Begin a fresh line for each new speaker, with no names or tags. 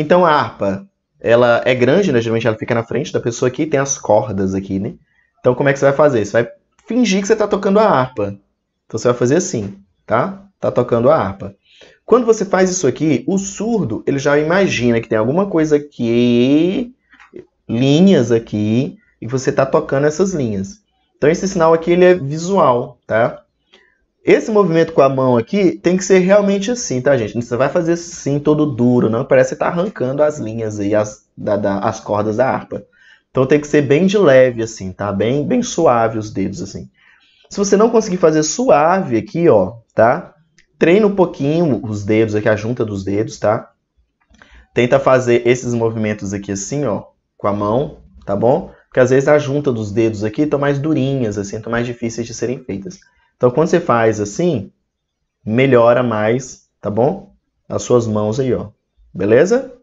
Então a harpa, ela é grande, né? Geralmente ela fica na frente da pessoa aqui, tem as cordas aqui, né? Então como é que você vai fazer? Você vai fingir que você está tocando a harpa. Então você vai fazer assim, tá? Tá tocando a harpa. Quando você faz isso aqui, o surdo, ele já imagina que tem alguma coisa aqui, linhas aqui, e você está tocando essas linhas. Então esse sinal aqui ele é visual, tá? Esse movimento com a mão aqui tem que ser realmente assim, tá, gente? Você vai fazer assim, todo duro, não? Parece que tá arrancando as linhas aí, as, da, da, as cordas da harpa. Então tem que ser bem de leve, assim, tá? Bem, bem suave os dedos, assim. Se você não conseguir fazer suave aqui, ó, tá? Treina um pouquinho os dedos aqui, a junta dos dedos, tá? Tenta fazer esses movimentos aqui assim, ó, com a mão, tá bom? Porque às vezes a junta dos dedos aqui estão mais durinhas, assim, estão mais difíceis de serem feitas. Então, quando você faz assim, melhora mais, tá bom? As suas mãos aí, ó. Beleza?